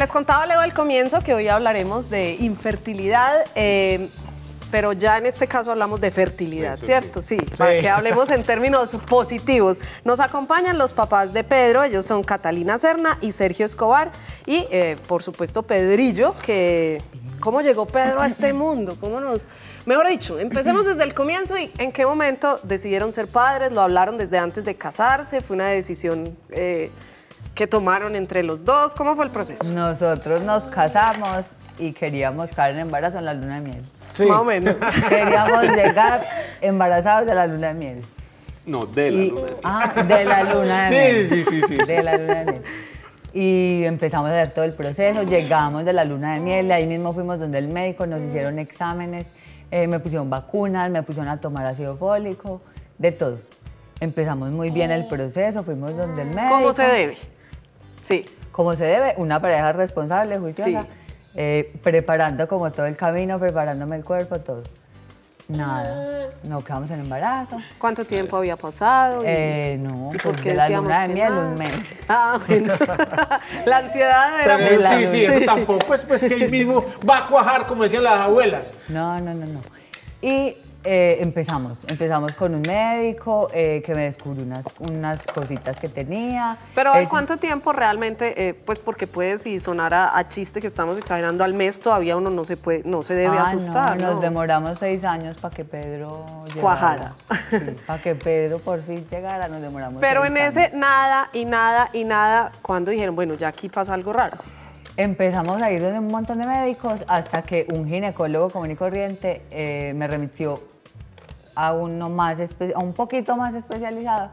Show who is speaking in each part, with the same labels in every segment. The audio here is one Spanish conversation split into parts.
Speaker 1: les contaba luego al comienzo que hoy hablaremos de infertilidad. Eh, pero ya en este caso hablamos de fertilidad, ¿cierto? Sí, para que hablemos en términos positivos. Nos acompañan los papás de Pedro, ellos son Catalina Serna y Sergio Escobar, y eh, por supuesto Pedrillo, que... ¿Cómo llegó Pedro a este mundo? ¿Cómo nos...? Mejor dicho, empecemos desde el comienzo y en qué momento decidieron ser padres, lo hablaron desde antes de
Speaker 2: casarse, fue una decisión... Eh, ¿Qué tomaron entre los dos? ¿Cómo fue el proceso? Nosotros nos casamos y queríamos caer en embarazo en la luna de miel. Sí. Más o menos. Queríamos llegar embarazados de la luna de miel.
Speaker 3: No, de la luna de
Speaker 2: miel. Ah, de la luna de miel. Sí, sí, sí, sí. De la luna de miel. Y empezamos a hacer todo el proceso, llegamos de la luna de miel, ahí mismo fuimos donde el médico, nos hicieron exámenes, eh, me pusieron vacunas, me pusieron a tomar ácido fólico, de todo. Empezamos muy bien el oh. proceso, fuimos donde el médico. ¿Cómo se debe? Sí. Como se debe, una pareja responsable, juiciosa, eh, preparando como todo el camino, preparándome el cuerpo, todo. Nada, ah. no quedamos en embarazo.
Speaker 1: ¿Cuánto tiempo había pasado? Eh,
Speaker 2: no, pues porque la luna de miel un mes. Ah, bueno. la ansiedad era Pero, muy Sí, sí, eso
Speaker 3: tampoco es pues, pues, que él mismo va a cuajar, como decían las abuelas.
Speaker 2: No, no, no, no. Y eh, empezamos, empezamos con un médico eh, que me descubrió unas, unas cositas que tenía. Pero ¿en cuánto
Speaker 1: tiempo realmente, eh, pues porque puede si sonara a, chiste que estamos exagerando al mes, todavía uno no se puede, no se debe ah, asustar? nos
Speaker 2: demoramos seis años para que Pedro Cuajara. para que Pedro por fin llegara, nos demoramos. Pero en ese
Speaker 1: nada y nada y nada, cuando dijeron, bueno, ya aquí pasa algo raro?
Speaker 2: Empezamos a ir donde un montón de médicos hasta que un ginecólogo común y corriente eh, me remitió a uno más, a un poquito más especializado.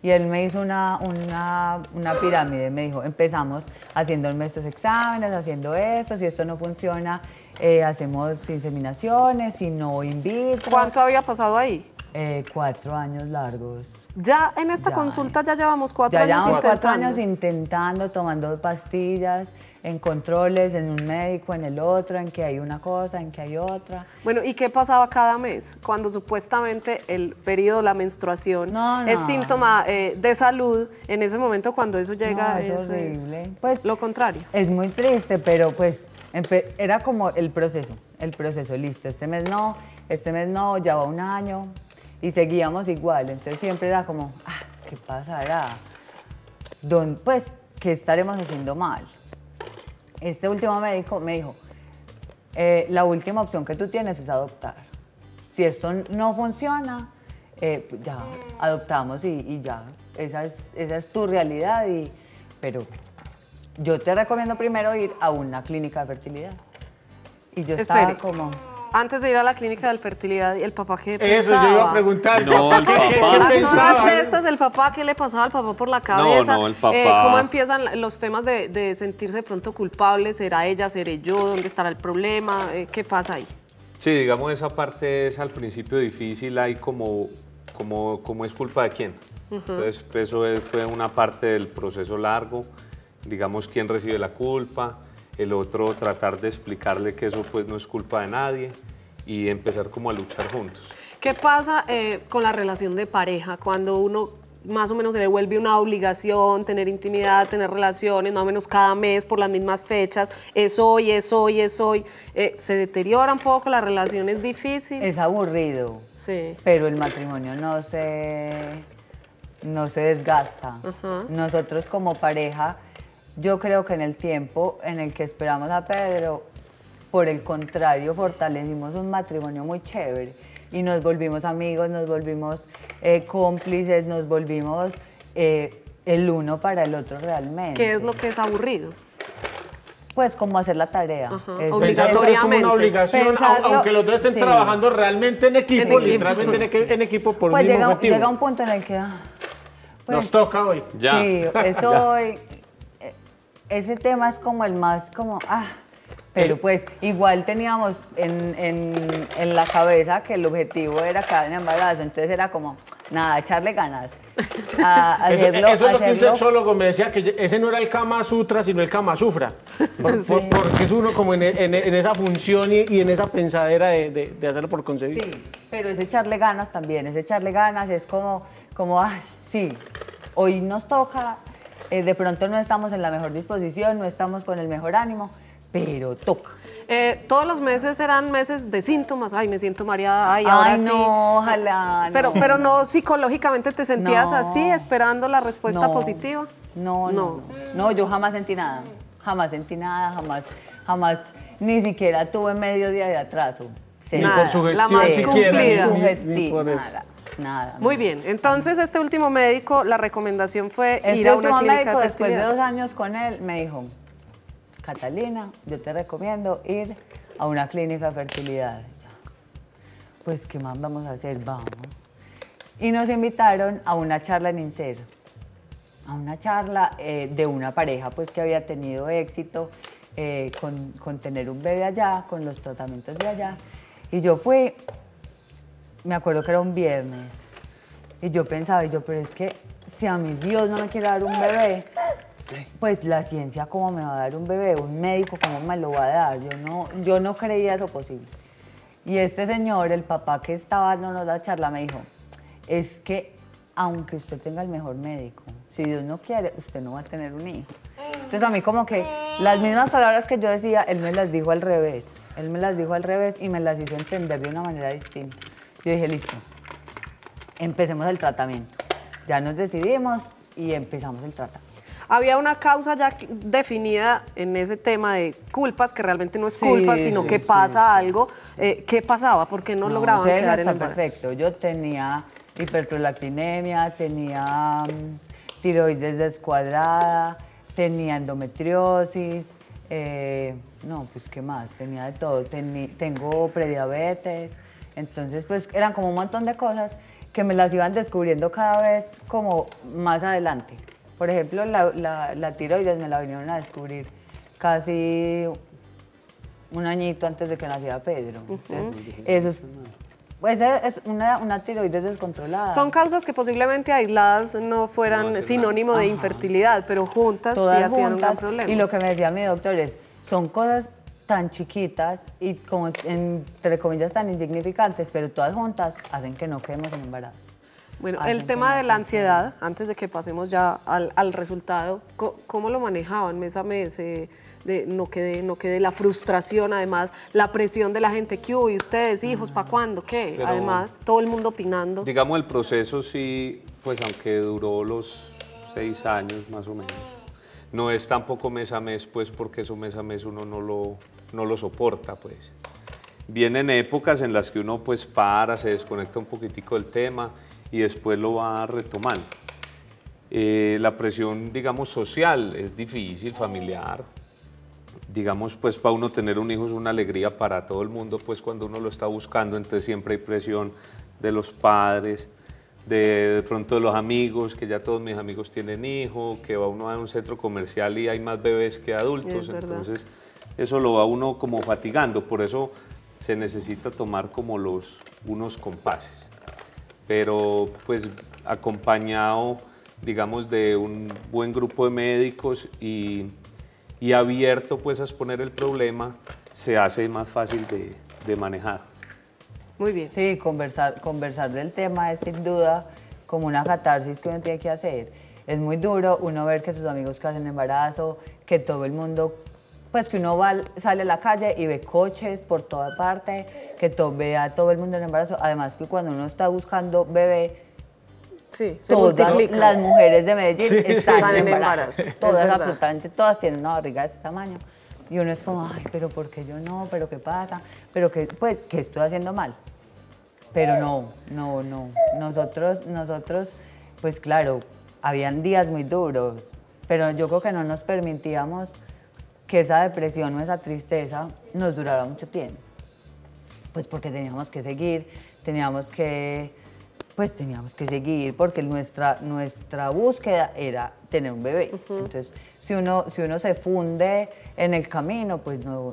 Speaker 2: Y él me hizo una, una, una, pirámide, me dijo, empezamos haciendo nuestros exámenes, haciendo esto, si esto no funciona, eh, hacemos inseminaciones, si no invito. ¿Cuánto había pasado ahí? Eh, cuatro años largos. Ya en esta consulta ya llevamos cuatro años cuatro años intentando, tomando pastillas, en controles, en un médico, en el otro, en que hay una cosa, en que hay otra. Bueno, ¿y qué pasaba
Speaker 1: cada mes? Cuando supuestamente el periodo, la menstruación, es síntoma eh, de salud, en ese momento cuando eso llega,
Speaker 2: pues, lo contrario. Es muy triste, pero pues era como el proceso, el proceso, listo, este mes no, este mes no, ya va un año, y seguíamos igual, entonces siempre era como, ah, ¿qué pasará? Don, pues, ¿qué estaremos haciendo mal? Este último médico me dijo, eh, la última opción que tú tienes es adoptar. Si esto no funciona, eh, pues ya adoptamos y, ya, esa es, esa es, tu realidad. Y, pero yo te recomiendo primero ir a una clínica de fertilidad. Y yo estaba como...
Speaker 1: Antes de ir a la clínica de fertilidad, ¿y el papá qué pensaba? Eso yo iba a
Speaker 3: preguntar. No, el papá. ¿Qué,
Speaker 1: todas el papá, ¿qué le pasaba al papá por la cabeza? No, el eh, papá. ¿Cómo empiezan los temas de, de, sentirse pronto culpable? ¿Será ella, seré yo? ¿Dónde estará el problema? Eh, ¿Qué pasa ahí?
Speaker 3: Sí, digamos, esa parte es al principio difícil, hay como, como, como es culpa de quién. Entonces, eso fue una parte del proceso largo, digamos, quién recibe la culpa, el otro tratar de explicarle que eso pues no es culpa de nadie y empezar como a luchar juntos.
Speaker 1: ¿Qué pasa eh, con la relación de pareja cuando uno más o menos se le vuelve una obligación tener intimidad, tener relaciones, más o menos cada mes por las mismas fechas, es hoy, es hoy, es hoy, eh, se deteriora un poco, la relación es difícil.
Speaker 2: Es aburrido, sí. pero el matrimonio no se, no se desgasta. Nosotros como pareja yo creo que en el tiempo en el que esperamos a Pedro, por el contrario, fortalecimos un matrimonio muy chévere y nos volvimos amigos, nos volvimos eh, cómplices, nos volvimos eh, el uno para el otro realmente. ¿Qué es lo que es aburrido? Pues como hacer la tarea. Obligatoriamente. Es como una obligación, aunque los dos estén trabajando
Speaker 3: realmente en equipo, literalmente en, equipo por pues un mismo llega,
Speaker 2: un punto en el que... Ah, nos pues, toca hoy. Ya. Sí, es hoy ese tema es como el más como, ah, pero pues igual teníamos en, la cabeza que el objetivo era quedar en embarazo, entonces era como, nada, echarle ganas. eso, es lo que un
Speaker 3: sexólogo me decía, que ese no era el Kama Sutra, sino el Kama Sufra. porque es uno como en, esa función y, en esa pensadera de, hacerlo por
Speaker 2: concebir. Sí, pero es echarle ganas también, es echarle ganas, es como, como sí, hoy nos toca eh, de pronto no estamos en la mejor disposición, no estamos con el mejor ánimo, pero toca. Eh, todos los meses eran meses de síntomas. Ay, me siento mareada. Ay, no, ojalá. Pero, pero
Speaker 1: no psicológicamente te sentías así, esperando
Speaker 2: la respuesta positiva. No, no, no, yo jamás sentí nada. Jamás sentí nada, jamás, jamás, ni siquiera tuve medio día de atraso. Ni con su gestión, la más cumplida, Ni, Nada. Muy bien, entonces este último médico, la
Speaker 1: recomendación fue este ir a una clínica médico, después de dos
Speaker 2: años con él, me dijo, Catalina, yo te recomiendo ir a una clínica de fertilidad. Pues, ¿qué más vamos a hacer? Vamos. Y nos invitaron a una charla en INSER. a una charla eh, de una pareja pues que había tenido éxito eh, con, con tener un bebé allá, con los tratamientos de allá. Y yo fui me acuerdo que era un viernes, y yo pensaba, yo, pero es que si a mi Dios no me quiere dar un bebé, pues la ciencia cómo me va a dar un bebé, un médico cómo me lo va a dar, yo no, yo no creía eso posible. Y este señor, el papá que estaba dándonos la charla, me dijo, es que aunque usted tenga el mejor médico, si Dios no quiere, usted no va a tener un hijo. Entonces a mí como que las mismas palabras que yo decía, él me las dijo al revés, él me las dijo al revés y me las hizo entender de una manera distinta. Yo dije, listo, empecemos el tratamiento. Ya nos decidimos y empezamos el tratamiento. Había una causa ya definida en ese
Speaker 1: tema de culpas, que realmente no es culpa, sino que pasa algo. Eh, ¿Qué pasaba? ¿Por qué no, lograba lograban el perfecto.
Speaker 2: Yo tenía hipertrolactinemia, tenía mm, tiroides descuadrada, tenía endometriosis, eh, no, pues qué más, tenía de todo. tengo prediabetes. Entonces, pues eran como un montón de cosas que me las iban descubriendo cada vez como más adelante. Por ejemplo, la, tiroides me la vinieron a descubrir casi un añito antes de que naciera Pedro. eso es pues eh, es una, tiroides descontrolada. Son causas que posiblemente aisladas no
Speaker 1: fueran sinónimo de
Speaker 2: infertilidad, pero juntas sí hacían un problema. Y lo que me decía mi doctor es, son cosas tan chiquitas y como entre comillas tan insignificantes, pero todas juntas hacen que no quedemos en embarazo.
Speaker 1: Bueno, el tema de la ansiedad, antes de que pasemos ya al, resultado, ¿cómo lo manejaban mes a mes? Eh, de, no quedé, no quede la frustración, además, la presión de la gente, ¿qué hubo? ¿Y ustedes, hijos, para cuándo? ¿Qué? además, todo el mundo opinando.
Speaker 3: Digamos, el proceso sí, pues aunque duró los seis años más o menos, no es tampoco mes a mes, pues porque eso mes a mes uno no lo, no lo soporta, pues. Vienen épocas en las que uno pues para, se desconecta un poquitico del tema y después lo va a retomar. Eh, la presión, digamos, social es difícil, familiar. Digamos, pues para uno tener un hijo es una alegría para todo el mundo, pues cuando uno lo está buscando, entonces siempre hay presión de los padres, de, de, pronto de los amigos, que ya todos mis amigos tienen hijo, que va uno a un centro comercial y hay más bebés que adultos, entonces eso lo va uno como fatigando, por eso se necesita tomar como los unos compases, pero pues acompañado, digamos, de un buen grupo de médicos y, y abierto pues a exponer el problema, se hace más fácil de, de manejar.
Speaker 2: Muy bien. Sí, conversar, conversar del tema es sin duda como una catarsis que uno tiene que hacer. Es muy duro uno ver que sus amigos que hacen embarazo, que todo el mundo pues que uno va, sale a la calle y ve coches por toda parte, que to ve a todo el mundo en embarazo. Además que cuando uno está buscando bebé, todas las mujeres de Medellín están sí, Todas, absolutamente todas tienen una barriga de este tamaño. Y uno es como, ay, pero ¿por qué yo no? ¿Pero qué pasa? ¿Pero qué, pues, qué estoy haciendo mal? Pero no, no, no. Nosotros, nosotros, pues claro, habían días muy duros, pero yo creo que no nos permitíamos que esa depresión o esa tristeza nos durara mucho tiempo. Pues porque teníamos que seguir, teníamos que, pues teníamos que seguir, porque nuestra, nuestra búsqueda era tener un bebé. Entonces, si uno, si uno se funde en el camino, pues no,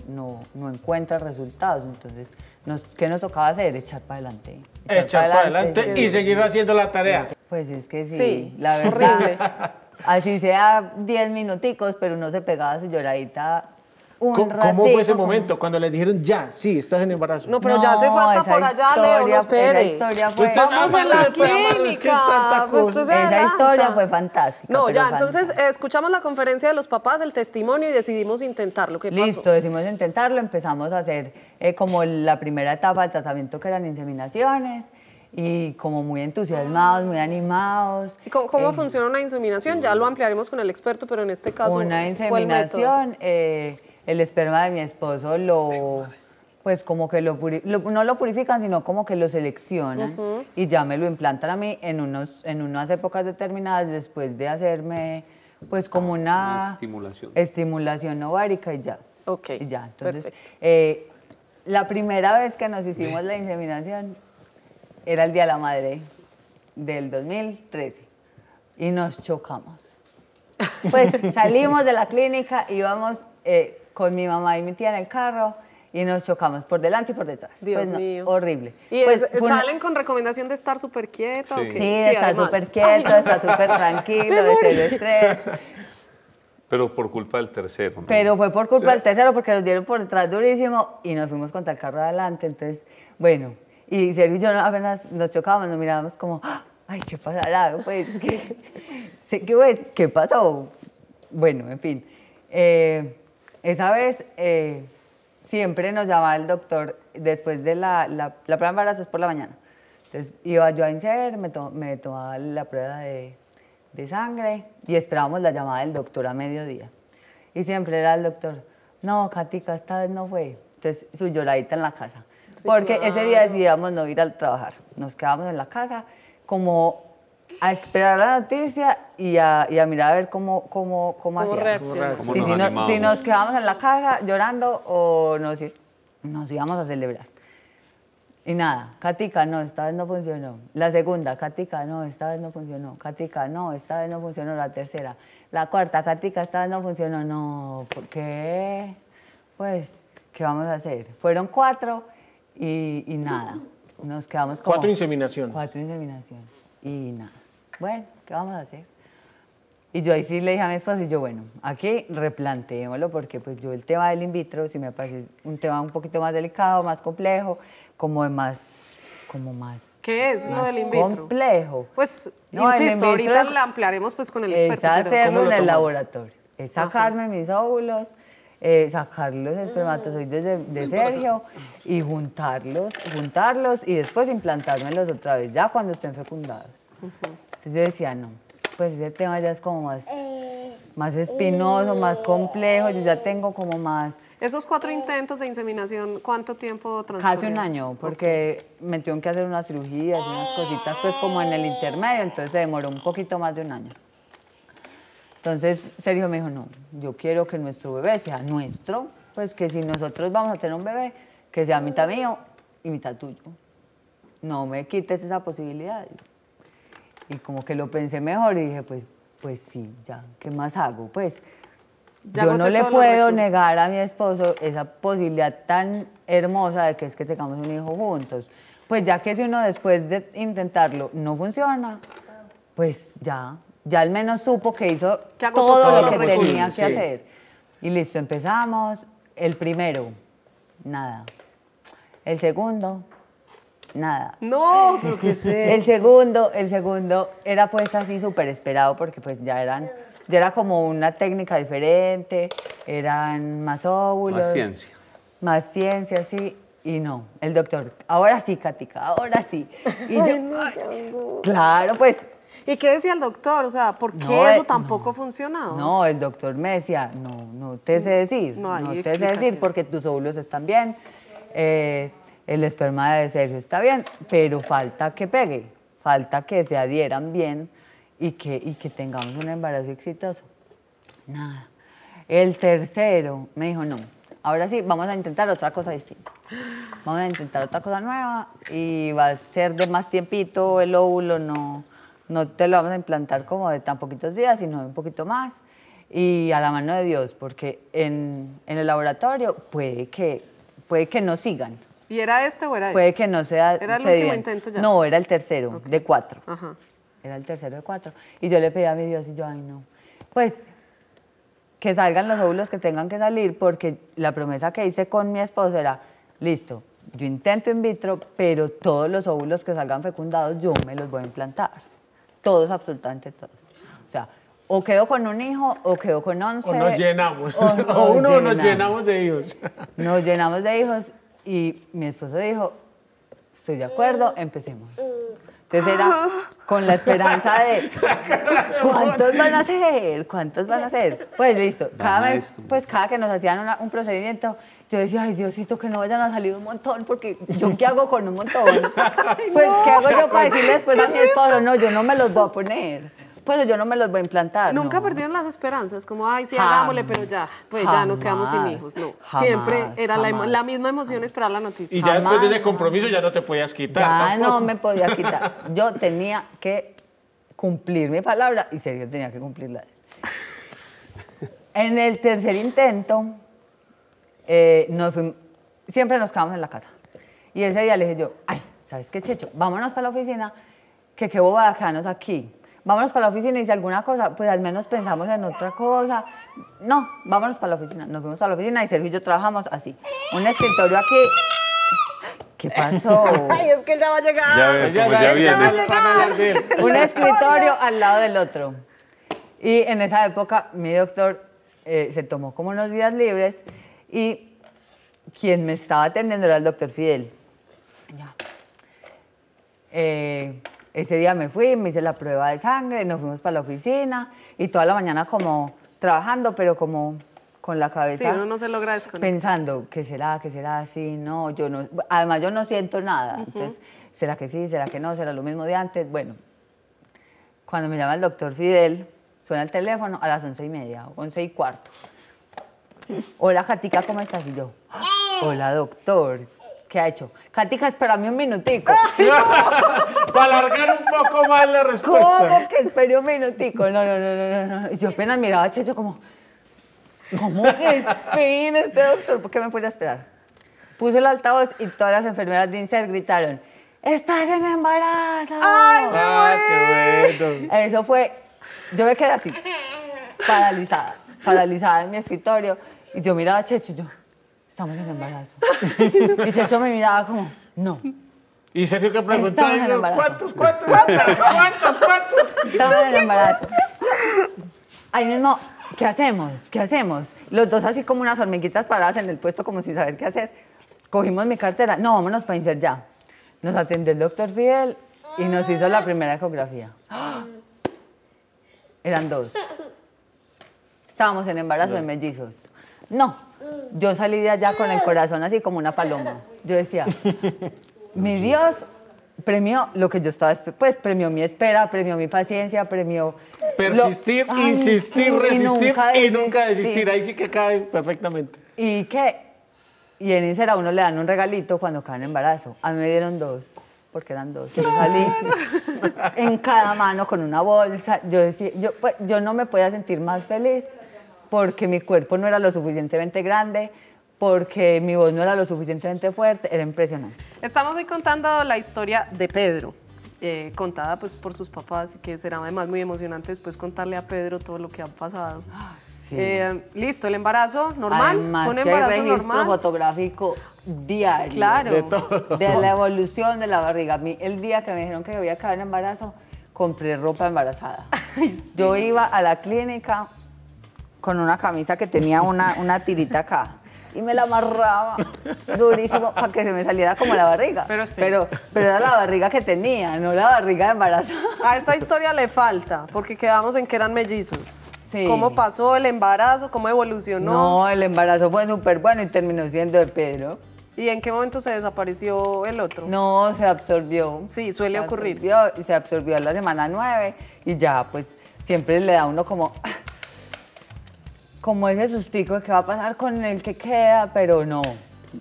Speaker 2: encuentra resultados. Entonces, nos, ¿qué nos tocaba hacer? Echar para adelante. Echar, para adelante, y seguir haciendo la tarea. Pues es que sí, la verdad. Horrible. así sea 10 minuticos, pero uno se pegaba su lloradita un ¿Cómo, ¿Cómo fue ese momento
Speaker 3: cuando le dijeron ya, sí, estás en embarazo? No, pero ya se fue
Speaker 2: hasta por allá, no Historia fue, Vamos a la clínica. Pues esa historia fue fantástica. No, ya, entonces escuchamos la conferencia de los papás, el testimonio y decidimos intentarlo. pasó? Listo, decidimos intentarlo, empezamos a hacer eh, como la primera etapa del tratamiento que eran inseminaciones, y como muy entusiasmados, muy animados. ¿Cómo, cómo eh, funciona
Speaker 1: una inseminación? Ya lo ampliaremos con el experto, pero en este caso... Una inseminación,
Speaker 2: eh, el esperma de mi esposo lo... Pues como que lo, no lo purifican, sino como que lo seleccionan y ya me lo implantan a mí en, unos, en unas épocas determinadas después de hacerme pues como ah, una, estimulación. estimulación ovárica y ya. Ok. Y ya, entonces eh, la primera vez que nos hicimos la inseminación era el Día de la Madre del 2013 y nos chocamos. Pues salimos de la clínica, íbamos eh, con mi mamá y mi tía en el carro y nos chocamos por delante y por detrás. Pues horrible. ¿Y
Speaker 1: pues, salen con recomendación de estar súper quieto Sí, estar súper
Speaker 2: quieto, estar súper tranquilo, de estrés.
Speaker 3: Pero por culpa del tercero. Pero fue por culpa del
Speaker 2: tercero porque nos dieron por detrás durísimo y nos fuimos contra el carro adelante. Entonces, bueno, y Sergio y yo apenas nos chocábamos, nos mirábamos como, ah, ay, ¿qué pasará? Pues, ¿qué, qué, pues, ¿qué pasó? Bueno, en fin. Eh, esa vez eh, siempre nos llamaba el doctor después de la, la, prueba de embarazos por la mañana. Entonces iba yo a INSER, me, tomaba la prueba de, de sangre y esperábamos la llamada del doctor a mediodía. Y siempre era el doctor, no, Katica, esta vez no fue. Entonces su lloradita en la casa porque ese día decidíamos no ir al trabajar. Nos quedábamos en la casa como a esperar la noticia y a, mirar a ver cómo, cómo, cómo, hacíamos. nos si, si, nos quedábamos en la casa llorando o nos, nos íbamos a celebrar. Y nada, catica no, esta vez no funcionó. La segunda, catica no, esta vez no funcionó. catica no, esta vez no funcionó. La tercera, la cuarta, catica esta vez no funcionó. No, ¿por qué? Pues, ¿qué vamos a hacer? Fueron cuatro y, y nada. Nos quedamos como... Cuatro inseminaciones. Cuatro inseminaciones. Y nada. Bueno, ¿qué vamos a hacer? Y yo ahí sí le dije a mi esposo, y yo, bueno, aquí replanteémoslo, porque pues yo el tema del in vitro si me parece un tema un poquito más delicado, más complejo, como de más, como más... ¿Qué es lo del in vitro? complejo. Pues, no, insisto, ahorita lo
Speaker 1: ampliaremos pues con el experto. Es hacerlo en el laboratorio,
Speaker 2: es sacarme mis óvulos, eh, sacar los espermatozoides de, Sergio y juntarlos, juntarlos y después implantármelos otra vez, ya cuando estén fecundados. Entonces yo decía, no, pues ese tema ya es como más, eh, más espinoso, más complejo, yo ya tengo como más...
Speaker 1: Esos cuatro intentos de inseminación, ¿cuánto tiempo transcurrió? Hace un año,
Speaker 2: porque me tuvieron que hacer unas cirugías, unas cositas, pues como en el intermedio, entonces se demoró un poquito más de un año. Entonces Sergio me dijo, no, yo quiero que nuestro bebé sea nuestro, pues que si nosotros vamos a tener un bebé, que sea mitad mío y mitad tuyo. No me quites esa posibilidad. Y como que lo pensé mejor y dije, pues, pues sí, ya, ¿qué más hago? Pues
Speaker 1: yo no le puedo negar
Speaker 2: a mi esposo esa posibilidad tan hermosa de que es que tengamos un hijo juntos. Pues ya que si uno después de intentarlo no funciona, pues ya, ya al menos supo que hizo todo, lo que tenía que hacer. Y listo, empezamos. El primero, nada. El segundo, nada. No, pero qué sé. El segundo, el segundo era pues así súper esperado porque pues ya eran, ya era como una técnica diferente, eran más óvulos. Más ciencia. Más ciencia, sí. Y no, el doctor, ahora sí, Katica, ahora sí. Y yo,
Speaker 1: claro, pues ¿Y qué decía el doctor? O sea, ¿por qué eso eh, tampoco ha funcionado? No,
Speaker 2: el doctor me decía, no, no te sé decir, no, te sé decir porque tus óvulos están bien, eh, el esperma de Sergio está bien, pero falta que pegue, falta que se adhieran bien y que, y que tengamos un embarazo exitoso. Nada. El tercero me dijo, no, ahora sí, vamos a intentar otra cosa distinta. Vamos a intentar otra cosa nueva y va a ser de más tiempito, el óvulo no no te lo vamos a implantar como de tan poquitos días, sino de un poquito más y a la mano de Dios, porque en, el laboratorio puede que, puede que no sigan.
Speaker 1: ¿Y era este o era este? Puede
Speaker 2: que no sea... ¿Era el último intento ya? No, era el tercero, de cuatro. Ajá. Era el tercero de cuatro. Y yo le pedí a mi Dios y yo, ay no, pues que salgan los óvulos que tengan que salir, porque la promesa que hice con mi esposo era, listo, yo intento in vitro, pero todos los óvulos que salgan fecundados yo me los voy a implantar todos, absolutamente todos. O sea, o quedo con un hijo o quedo con once. O nos llenamos. O, uno nos llenamos de hijos. Nos llenamos de hijos y mi esposo dijo, estoy de acuerdo, empecemos. Entonces era con la esperanza de cuántos van a ser, cuántos van a ser. Pues listo, cada vez, pues cada que nos hacían un procedimiento, yo decía, ay Diosito, que no vayan a salir un montón, porque yo qué hago con un montón. pues, ¿qué hago yo para decirle después a mi esposo? No, yo no me los voy a poner. Pues yo no me los voy a implantar. Nunca
Speaker 1: perdieron las esperanzas, como, ay, sí, hagámosle, pero ya, pues ya nos quedamos sin hijos. No,
Speaker 3: siempre era la,
Speaker 2: misma emoción esperar la noticia. Y ya después de ese
Speaker 3: compromiso ya no te podías quitar. Ya no me podía
Speaker 2: quitar. Yo tenía que cumplir mi palabra y serio tenía que cumplirla. En el tercer intento, eh, nos siempre nos quedamos en la casa. Y ese día le dije yo, ay, ¿sabes qué, Checho? Vámonos para la oficina, que qué bobada quedarnos aquí. Vámonos para la oficina y si alguna cosa, pues al menos pensamos en otra cosa. No, vámonos para la oficina. Nos fuimos a la oficina y Sergio y yo trabajamos así. Un escritorio aquí. ¿Qué pasó? Ay, es que ya va a llegar. Ya, Un escritorio al lado del otro. Y en esa época mi doctor eh, se tomó como unos días libres y quien me estaba atendiendo era el doctor Fidel. Eh, ese día me fui, me hice la prueba de sangre, nos fuimos para la oficina y toda la mañana como trabajando, pero como con la cabeza. Sí, uno no se logra Pensando, ¿qué será? ¿Qué será? así? no, yo no. Además, yo no siento nada. Entonces, ¿será que sí? ¿Será que no? ¿Será lo mismo de antes? Bueno, cuando me llama el doctor Fidel, suena el teléfono a las once y media, once y cuarto. Hola, Katica, ¿cómo estás? Y yo, hola, doctor. ¿Qué ha hecho? Katica, espérame un minutico. Para alargar un poco más la respuesta. ¿Cómo que esperé un minutico? No, no, no, no, no. yo apenas miraba a Checho como, ¿cómo que espera este doctor? ¿Por qué me puede esperar? Puse el altavoz y todas las enfermeras de INSER gritaron, ¡Estás en embarazo! ¡Ay, ah, qué bueno! Eso fue, yo me quedé así, paralizada paralizada en mi escritorio. Y yo miraba a Checho y yo, estamos en embarazo. y Checho me miraba como, no. Y Sergio que preguntaba, yo, ¿cuántos, cuántos, cuántos, cuántos, cuántos? Estamos en embarazo. Ahí mismo, ¿qué hacemos? ¿Qué hacemos? Los dos así como unas hormiguitas paradas en el puesto como sin saber qué hacer. Cogimos mi cartera, no, vámonos para Inser ya. Nos atendió el doctor Fidel y nos hizo la primera ecografía. Eran dos. Estábamos en embarazo de mellizos. No, yo salí de allá con el corazón así como una paloma. Yo decía, mi Dios premió lo que yo estaba, pues premió mi espera, premió mi paciencia, premió... Persistir, insistir, resistir y nunca, desistir. Ahí
Speaker 3: sí que cae perfectamente.
Speaker 2: ¿Y qué? Y en Inser a uno le dan un regalito cuando caen en embarazo. A mí me dieron dos, porque eran dos. Yo salí en cada mano con una bolsa. Yo decía, yo, pues, yo no me podía sentir más feliz porque mi cuerpo no era lo suficientemente grande, porque mi voz no era lo suficientemente fuerte, era impresionante.
Speaker 1: Estamos hoy contando la historia de Pedro, eh, contada pues por sus papás, que será además muy emocionante después pues, contarle a Pedro todo lo que ha pasado. Eh, listo, el embarazo normal, Además, un embarazo registro
Speaker 2: fotográfico diario. Claro. De, la evolución de la barriga. mí, el día que me dijeron que iba a quedar en embarazo, compré ropa embarazada. Yo iba a la clínica con una camisa que tenía una, una tirita acá y me la amarraba durísimo para que se me saliera como la barriga. Pero, pero, era la barriga que tenía, no la barriga de embarazo. A esta historia le falta,
Speaker 1: porque quedamos en que eran mellizos. ¿Cómo pasó el embarazo? ¿Cómo evolucionó? No,
Speaker 2: el embarazo fue súper bueno y terminó siendo de Pedro. ¿Y en qué momento se desapareció el otro? No, se absorbió. Sí, suele ocurrir. se absorbió a la semana 9 y ya, pues siempre le da uno como como ese sustico de qué va a pasar con el que queda, pero no.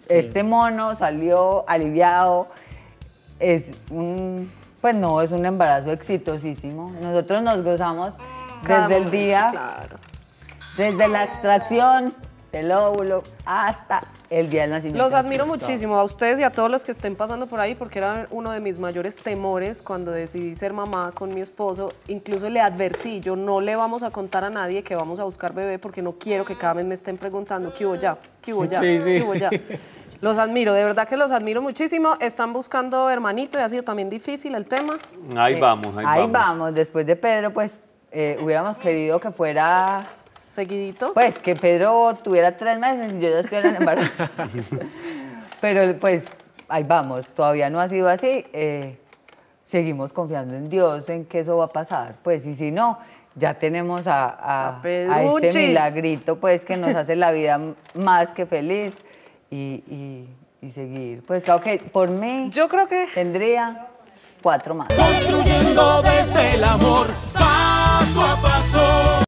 Speaker 2: Este mono salió aliviado. Es un, pues no, es un embarazo exitosísimo. Nosotros nos gozamos desde el día, desde la extracción el óvulo, hasta el día del nacimiento. Los admiro muchísimo
Speaker 1: a ustedes y a todos los que estén pasando por ahí, porque era uno de mis mayores temores cuando decidí ser mamá con mi esposo. Incluso le advertí, yo no le vamos a contar a nadie que vamos a buscar bebé, porque no quiero que cada vez me estén preguntando, ¿qué hubo ya? ¿Qué hubo ya? ya? Los admiro, de verdad que los admiro muchísimo. Están buscando hermanito y
Speaker 2: ha sido también difícil el tema. Ahí vamos, ahí, vamos. Ahí vamos, después de Pedro, pues eh, hubiéramos querido que fuera seguidito? Pues que Pedro tuviera tres meses y yo ya estuviera embarazo. Pero pues ahí vamos, todavía no ha sido así. Eh, seguimos confiando en Dios, en que eso va a pasar. Pues y si no, ya tenemos a, este milagrito pues que nos hace la vida más que feliz. Y, seguir. Pues claro que por mí yo creo que tendría cuatro más. Construyendo desde el amor, paso a paso.